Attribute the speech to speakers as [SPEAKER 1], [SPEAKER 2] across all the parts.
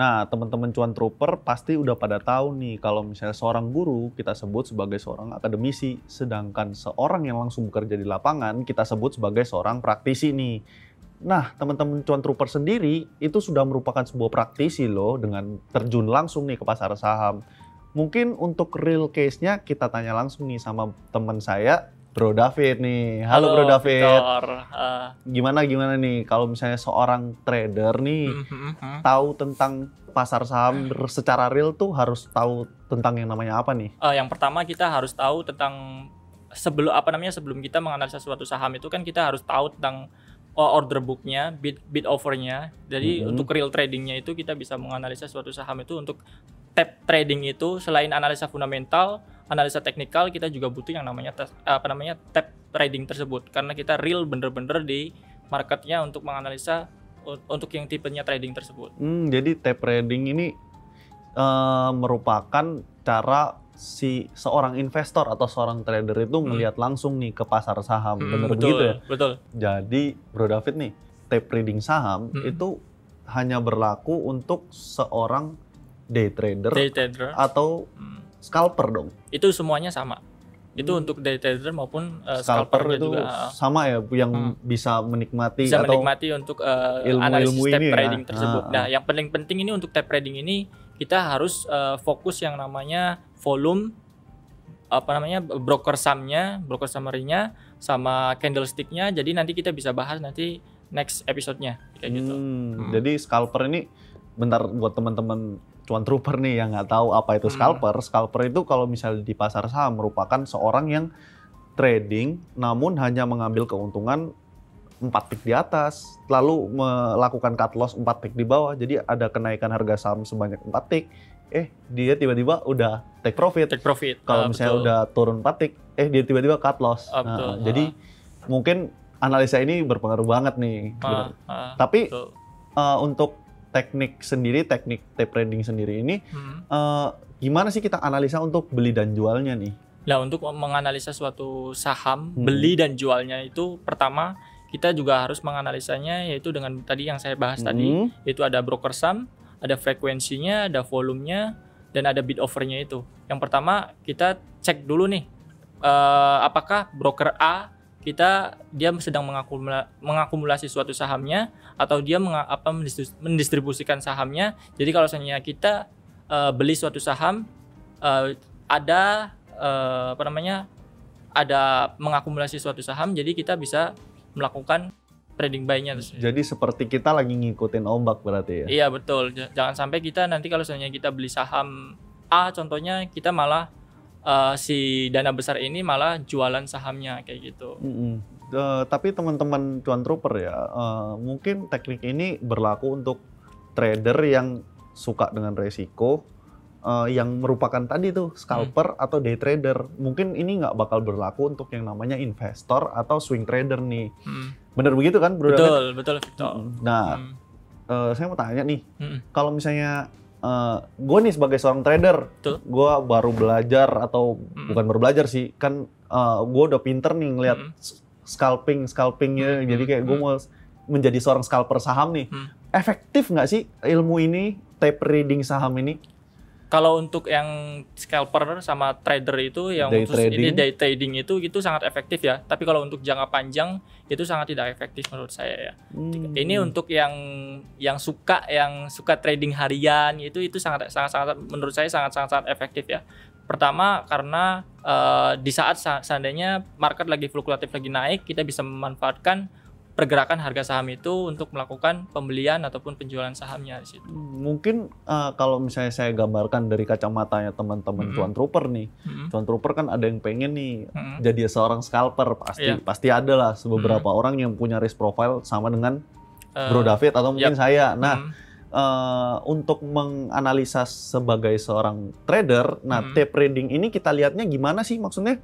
[SPEAKER 1] Nah, teman-teman cuan trooper pasti udah pada tahu nih kalau misalnya seorang guru kita sebut sebagai seorang akademisi, sedangkan seorang yang langsung bekerja di lapangan kita sebut sebagai seorang praktisi nih. Nah, teman-teman cuan trooper sendiri itu sudah merupakan sebuah praktisi loh dengan terjun langsung nih ke pasar saham. Mungkin untuk real case-nya kita tanya langsung nih sama teman saya Bro David nih. Halo, Halo Bro David. Uh, gimana gimana nih kalau misalnya seorang trader nih uh, uh, uh. tahu tentang pasar saham secara real tuh harus tahu tentang yang namanya apa nih?
[SPEAKER 2] Uh, yang pertama kita harus tahu tentang sebelum apa namanya sebelum kita menganalisa suatu saham itu kan kita harus tahu tentang oh, order booknya, bid bid overnya. Jadi uh-huh. untuk real tradingnya itu kita bisa menganalisa suatu saham itu untuk tap trading itu selain analisa fundamental analisa teknikal kita juga butuh yang namanya tes, apa namanya tab trading tersebut karena kita real bener-bener di marketnya untuk menganalisa untuk yang tipenya trading tersebut.
[SPEAKER 1] Hmm, jadi tab trading ini uh, merupakan cara si seorang investor atau seorang trader itu melihat hmm. langsung nih ke pasar saham. Hmm, Benar begitu ya? Betul. Jadi Bro David nih, tape trading saham hmm. itu hanya berlaku untuk seorang day trader, day trader. atau hmm scalper dong.
[SPEAKER 2] Itu semuanya sama. Itu hmm. untuk day trader maupun uh, scalper itu juga ah.
[SPEAKER 1] sama ya yang hmm. bisa menikmati bisa atau menikmati
[SPEAKER 2] untuk uh, eh, ilmu, analisis ilmu step ya. trading ya? tersebut. Ah, nah, yang paling penting ini untuk step trading ini kita harus uh, fokus yang namanya volume apa namanya broker sumnya, broker summary-nya sama candlestick-nya. Jadi nanti kita bisa bahas nanti next episode-nya
[SPEAKER 1] kayak gitu. hmm, gitu. Hmm. Jadi scalper ini bentar buat teman-teman cuan trooper nih yang nggak tahu apa itu hmm. scalper. Hmm. Scalper itu kalau misalnya di pasar saham merupakan seorang yang trading namun hanya mengambil keuntungan 4 tick di atas, lalu melakukan cut loss 4 tick di bawah. Jadi ada kenaikan harga saham sebanyak 4 tick. Eh, dia tiba-tiba udah take profit.
[SPEAKER 2] Take profit. Kalau uh,
[SPEAKER 1] misalnya betul. udah turun 4 tick, eh dia tiba-tiba cut loss. Uh, Nah, Jadi ah. mungkin analisa ini berpengaruh banget nih. Uh,
[SPEAKER 2] uh, Tapi
[SPEAKER 1] uh, untuk teknik sendiri, teknik tape trading sendiri ini, hmm. uh, gimana sih kita analisa untuk beli dan jualnya nih?
[SPEAKER 2] Nah, untuk menganalisa suatu saham, hmm. beli dan jualnya itu pertama kita juga harus menganalisanya yaitu dengan tadi yang saya bahas hmm. tadi, itu ada broker sum, ada frekuensinya, ada volumenya, dan ada bid overnya itu. Yang pertama kita cek dulu nih, uh, apakah broker A kita dia sedang mengakumula, mengakumulasi suatu sahamnya atau dia meng, apa mendistribusikan sahamnya. Jadi kalau misalnya kita uh, beli suatu saham uh, ada uh, apa namanya? ada mengakumulasi suatu saham jadi kita bisa melakukan trading buy-nya. Jadi
[SPEAKER 1] seperti kita lagi ngikutin ombak berarti ya?
[SPEAKER 2] Iya betul. Jangan sampai kita nanti kalau misalnya kita beli saham A contohnya kita malah uh, si dana besar ini malah jualan sahamnya kayak gitu.
[SPEAKER 1] Mm -hmm. uh, tapi teman-teman cuan trooper ya, uh, mungkin teknik ini berlaku untuk trader yang suka dengan resiko, uh, yang merupakan tadi tuh scalper hmm. atau day trader. Mungkin ini nggak bakal berlaku untuk yang namanya investor atau swing trader nih. Hmm. Bener begitu kan, Bro? Betul, David? betul, betul. Nah, hmm. uh, saya mau tanya nih, hmm. kalau misalnya uh, eh, gue nih sebagai seorang trader, gue baru belajar atau hmm. bukan baru belajar sih, kan uh, eh, gue udah pinter nih ngeliat hmm. scalping scalpingnya, hmm. jadi kayak gue mau menjadi seorang scalper saham nih, efektif nggak sih ilmu ini tape reading saham ini?
[SPEAKER 2] Kalau untuk yang scalper sama trader itu yang day khusus trading. ini day trading itu itu sangat efektif ya. Tapi kalau untuk jangka panjang itu sangat tidak efektif menurut saya ya. Hmm. Ini untuk yang yang suka yang suka trading harian itu itu sangat sangat sangat menurut saya sangat sangat sangat efektif ya. Pertama karena uh, di saat seandainya market lagi fluktuatif lagi naik kita bisa memanfaatkan pergerakan harga saham itu untuk melakukan pembelian ataupun penjualan sahamnya di situ.
[SPEAKER 1] Mungkin uh, kalau misalnya saya gambarkan dari kacamatanya teman-teman mm -hmm. tuan trooper nih, mm -hmm. tuan trooper kan ada yang pengen nih mm -hmm. jadi seorang scalper pasti yeah. pasti ada lah beberapa mm -hmm. orang yang punya risk profile sama dengan uh, Bro David atau mungkin yep. saya. Nah. Mm -hmm. Uh, untuk menganalisa sebagai seorang trader, nah -hmm. tape trading ini kita lihatnya gimana sih maksudnya?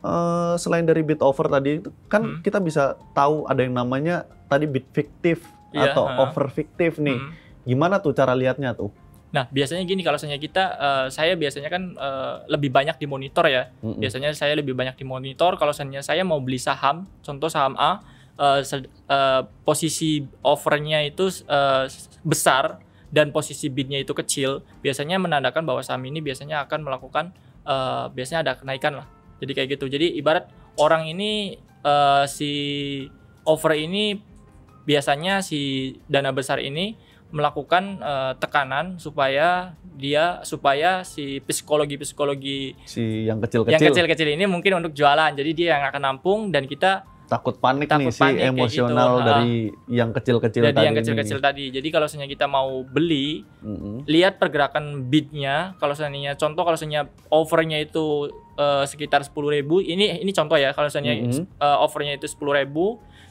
[SPEAKER 1] Eh, selain dari bit over tadi itu kan hmm. kita bisa tahu ada yang namanya tadi bit fiktif yeah, atau uh. over fiktif nih. Hmm. Gimana tuh cara lihatnya tuh?
[SPEAKER 2] Nah, biasanya gini kalau misalnya kita uh, saya biasanya kan uh, lebih banyak di monitor ya. -hmm. Biasanya saya lebih banyak di monitor kalau misalnya saya mau beli saham, contoh saham A uh, uh, posisi overnya itu uh, besar dan posisi bidnya itu kecil, biasanya menandakan bahwa saham ini biasanya akan melakukan uh, biasanya ada kenaikan lah jadi kayak gitu jadi ibarat orang ini uh, si over ini biasanya si dana besar ini melakukan uh, tekanan supaya dia supaya si psikologi psikologi
[SPEAKER 1] si yang kecil-kecil yang kecil-kecil
[SPEAKER 2] ini mungkin untuk jualan jadi dia yang akan nampung dan kita
[SPEAKER 1] takut panik takut nih panik, si emosional gitu. dari yang kecil-kecil dari tadi yang kecil-kecil
[SPEAKER 2] tadi jadi kalau misalnya kita mau beli mm-hmm. lihat pergerakan bidnya kalau seandainya contoh kalau seandainya overnya itu Eh, sekitar sepuluh ribu ini ini contoh ya kalau misalnya mm -hmm. uh, eh, overnya itu 10.000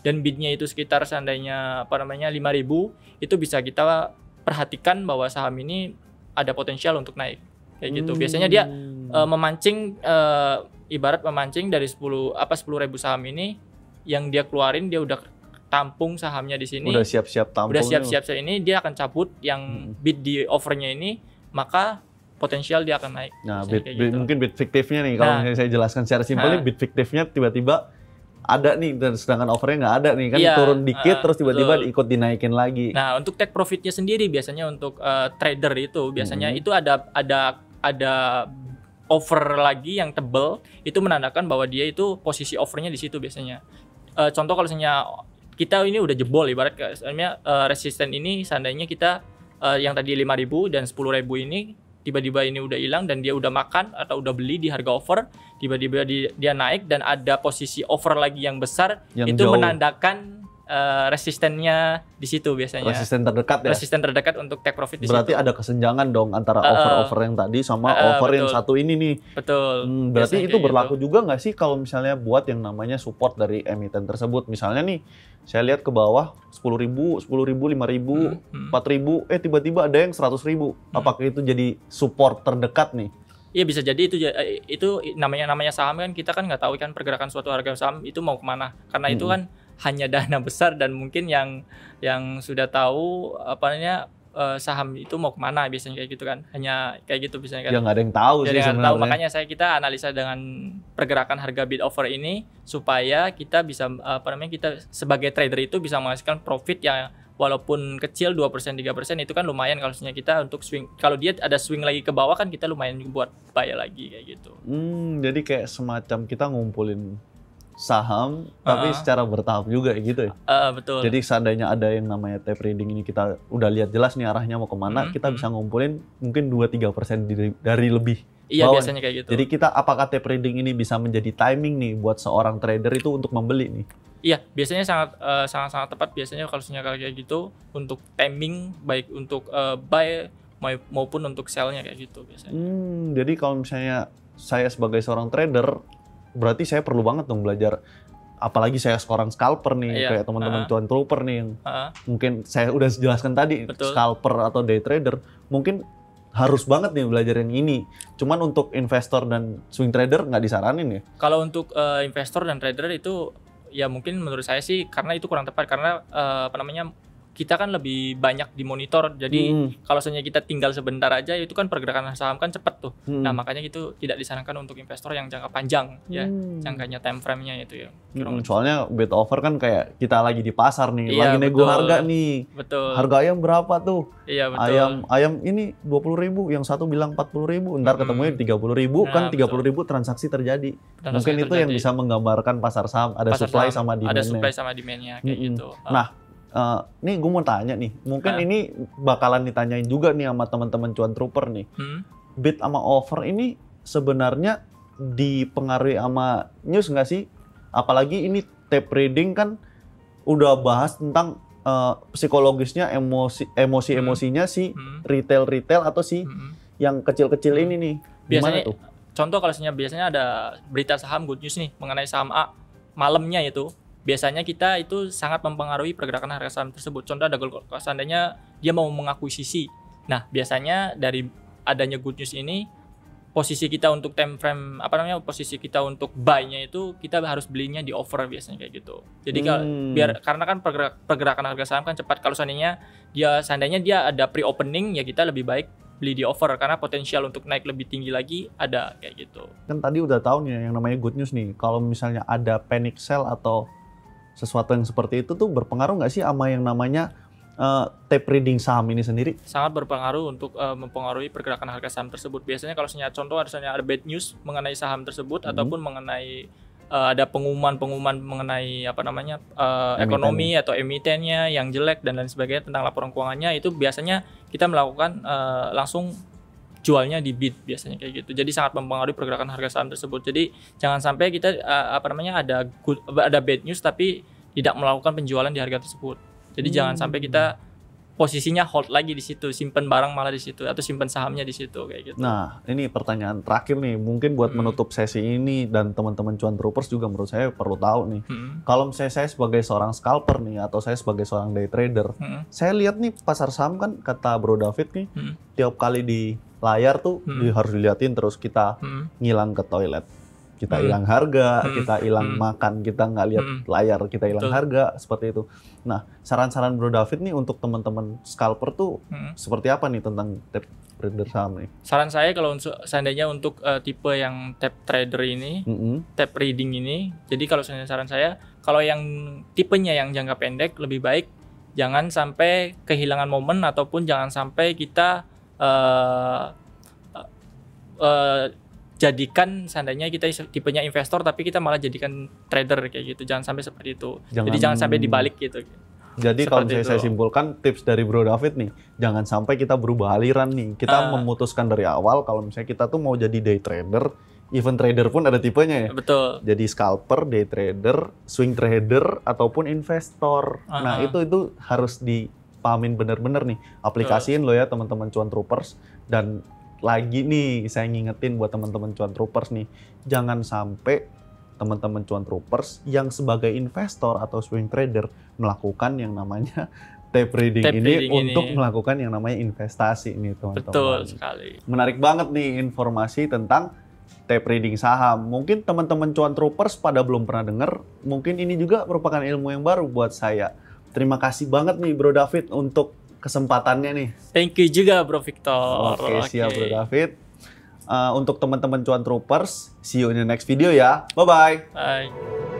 [SPEAKER 2] dan bidnya itu sekitar seandainya apa namanya lima ribu itu bisa kita perhatikan bahwa saham ini ada potensial untuk naik kayak gitu. Hmm. Biasanya dia uh, memancing uh, ibarat memancing dari sepuluh apa sepuluh ribu saham ini yang dia keluarin dia udah tampung sahamnya di sini. Udah siap-siap tampung. Udah siap-siap ini dia akan cabut yang hmm. bid di overnya ini maka potensial dia akan naik. Nah, bid, gitu.
[SPEAKER 1] mungkin bid fiktifnya nih kalau nah, misalnya saya jelaskan secara simpelnya, nah, bid fiktifnya tiba-tiba ada nih dan sedangkan overnya nggak ada nih kan iya, turun dikit uh, terus tiba-tiba ikut dinaikin lagi. Nah,
[SPEAKER 2] untuk take profitnya sendiri biasanya untuk uh, trader itu biasanya hmm. itu ada ada ada over lagi yang tebel itu menandakan bahwa dia itu posisi overnya di situ biasanya. Uh, contoh kalau misalnya kita ini udah jebol ibarat misalnya uh, resisten ini seandainya kita uh, yang tadi 5000 dan 10000 ini tiba-tiba ini udah hilang dan dia udah makan atau udah beli di harga over tiba-tiba dia naik dan ada posisi over lagi yang besar yang itu jauh. menandakan uh, resistennya di situ biasanya. Resisten terdekat ya. Resisten terdekat untuk take profit di berarti situ. Berarti ada
[SPEAKER 1] kesenjangan dong antara uh, over-over yang tadi sama uh, over betul. yang satu ini nih. Betul. Hmm, berarti itu berlaku gitu. juga nggak sih kalau misalnya buat yang namanya support dari emiten tersebut. Misalnya nih saya lihat ke bawah sepuluh ribu, sepuluh ribu, lima ribu, hmm, hmm. empat hmm. ribu, eh tiba-tiba ada yang seratus ribu. Hmm. Apakah itu jadi support terdekat nih?
[SPEAKER 2] Iya bisa jadi itu eh, itu namanya namanya saham kan kita kan nggak tahu kan pergerakan suatu harga saham itu mau kemana karena hmm. itu hmm. kan hanya dana besar dan mungkin yang yang sudah tahu apa namanya eh, saham itu mau kemana biasanya kayak gitu kan hanya kayak gitu biasanya kan ya nggak ada yang tahu Jadi sih yang tahu makanya saya kita analisa dengan pergerakan harga bid offer ini supaya kita bisa apa namanya kita sebagai trader itu bisa menghasilkan profit yang walaupun kecil 2% 3% itu kan lumayan kalau misalnya kita untuk swing kalau dia ada swing lagi ke bawah kan kita lumayan buat bayar lagi kayak gitu.
[SPEAKER 1] Hmm, jadi kayak semacam kita ngumpulin saham uh-huh. tapi secara bertahap juga gitu ya. Uh, uh, betul. Jadi seandainya ada yang namanya tape reading ini kita udah lihat jelas nih arahnya mau kemana, hmm kita hmm. bisa ngumpulin mungkin 2-3 persen dari, dari lebih. Iya bawah. biasanya kayak gitu. Jadi kita apakah tape reading ini bisa menjadi timing nih buat seorang trader itu untuk membeli nih?
[SPEAKER 2] Iya, biasanya sangat uh, sangat sangat tepat biasanya kalau sinyal kayak gitu untuk timing baik untuk uh, buy maupun untuk sellnya kayak gitu biasanya.
[SPEAKER 1] Hmm, jadi kalau misalnya saya sebagai seorang trader berarti saya perlu banget dong belajar apalagi saya seorang scalper nih iya. kayak teman-teman uh, tuan trooper nih yang uh, mungkin saya udah jelaskan tadi betul. scalper atau day trader mungkin harus banget nih belajar yang ini. Cuman untuk investor dan swing trader nggak disaranin ya?
[SPEAKER 2] Kalau untuk uh, investor dan trader itu ya mungkin menurut saya sih karena itu kurang tepat karena uh, apa namanya kita kan lebih banyak dimonitor. Jadi hmm. kalau misalnya kita tinggal sebentar aja itu kan pergerakan saham kan cepet tuh. Hmm. Nah, makanya itu tidak disarankan untuk investor yang jangka panjang ya. hmm. ya. Jangkanya time frame-nya itu ya.
[SPEAKER 1] Hmm, soalnya bid over kan kayak kita lagi di pasar nih, iya, lagi nego harga nih. Betul. Harga ayam berapa tuh?
[SPEAKER 2] Iya, betul. Ayam
[SPEAKER 1] ayam ini dua puluh ribu, yang satu bilang empat puluh ribu. ntar hmm. ketemunya ribu nah, kan tiga puluh ribu transaksi terjadi. Transaksi Mungkin terjadi. itu yang bisa menggambarkan pasar saham, ada pasar supply saham, sama demand. Ada supply sama
[SPEAKER 2] demand-nya kayak hmm. hmm. gitu. Nah,
[SPEAKER 1] Uh, nih gue mau tanya nih, mungkin uh. ini bakalan ditanyain juga nih sama teman-teman cuan trooper nih. Hmm. Bid sama over ini sebenarnya dipengaruhi sama news nggak sih? Apalagi ini tape reading kan udah bahas tentang uh, psikologisnya emosi emosi hmm. emosinya hmm. si retail retail atau si hmm. yang kecil-kecil hmm. ini nih. Gimana biasanya tuh?
[SPEAKER 2] Contoh kalau biasanya ada berita saham good news nih mengenai saham A malamnya itu biasanya kita itu sangat mempengaruhi pergerakan harga saham tersebut. Contoh ada kalau seandainya dia mau mengakuisisi. Nah, biasanya dari adanya good news ini posisi kita untuk time frame apa namanya posisi kita untuk buy-nya itu kita harus belinya di over biasanya kayak gitu. Jadi kalau hmm. biar karena kan pergerak, pergerakan harga saham kan cepat kalau seandainya dia seandainya dia ada pre opening ya kita lebih baik beli di over karena potensial untuk naik lebih tinggi lagi ada kayak gitu.
[SPEAKER 1] Kan tadi udah tahu nih yang namanya good news nih. Kalau misalnya ada panic sell atau sesuatu yang seperti itu tuh berpengaruh nggak sih sama yang namanya uh, tape reading saham ini sendiri?
[SPEAKER 2] Sangat berpengaruh untuk uh, mempengaruhi pergerakan harga saham tersebut. Biasanya kalau misalnya contoh misalnya ada bad news mengenai saham tersebut hmm. ataupun mengenai uh, ada pengumuman-pengumuman mengenai apa namanya uh, ekonomi atau emitennya yang jelek dan lain sebagainya tentang laporan keuangannya itu biasanya kita melakukan uh, langsung jualnya di bid biasanya kayak gitu. Jadi sangat mempengaruhi pergerakan harga saham tersebut. Jadi jangan sampai kita uh, apa namanya ada good, ada bad news tapi tidak melakukan penjualan di harga tersebut. Jadi hmm. jangan sampai kita posisinya hold lagi di situ, simpen barang malah di situ atau simpen sahamnya di situ kayak gitu.
[SPEAKER 1] Nah, ini pertanyaan terakhir nih, mungkin buat hmm. menutup sesi ini dan teman-teman cuan troopers juga menurut saya perlu tahu nih. Hmm. Kalau misalnya saya sebagai seorang scalper nih atau saya sebagai seorang day trader, hmm. saya lihat nih pasar saham kan kata Bro David nih, hmm. tiap kali di layar tuh hmm. harus diliatin terus kita hmm. ngilang ke toilet kita hmm. hilang harga hmm. kita hmm. hilang hmm. makan kita nggak lihat hmm. layar kita hilang harga seperti itu nah saran-saran Bro David nih untuk teman-teman scalper tuh hmm. seperti apa nih tentang tap trader saham nih
[SPEAKER 2] saran saya kalau untuk seandainya untuk uh, tipe yang tap trader ini hmm. tap reading ini jadi kalau saran saya kalau yang tipenya yang jangka pendek lebih baik jangan sampai kehilangan momen ataupun jangan sampai kita uh, uh, jadikan seandainya kita tipenya investor tapi kita malah jadikan trader kayak gitu jangan sampai seperti itu jangan, jadi jangan sampai dibalik gitu jadi seperti kalau misalnya saya
[SPEAKER 1] simpulkan tips dari Bro David nih jangan sampai kita berubah aliran nih kita uh, memutuskan dari awal kalau misalnya kita tuh mau jadi day trader Event trader pun ada tipenya ya betul jadi scalper day trader swing trader ataupun investor uh -huh. nah ah. itu itu harus di pahamin bener-bener nih, aplikasiin lo ya teman-teman cuan troopers dan lagi nih saya ngingetin buat teman-teman cuan troopers nih, jangan sampai teman-teman cuan troopers yang sebagai investor atau swing trader melakukan yang namanya tape reading tape ini reading untuk ini. melakukan yang namanya investasi nih teman-teman. Betul sekali. Menarik banget nih informasi tentang tape reading saham. Mungkin teman-teman cuan troopers pada belum pernah dengar, mungkin ini juga merupakan ilmu yang baru buat saya. Terima kasih banget nih Bro David untuk kesempatannya nih.
[SPEAKER 2] Thank you juga Bro Victor. Oke, okay, okay. siap Bro
[SPEAKER 1] David. Uh, untuk teman-teman cuan troopers, see you in the next video ya.
[SPEAKER 2] Bye-bye. Bye. -bye. Bye.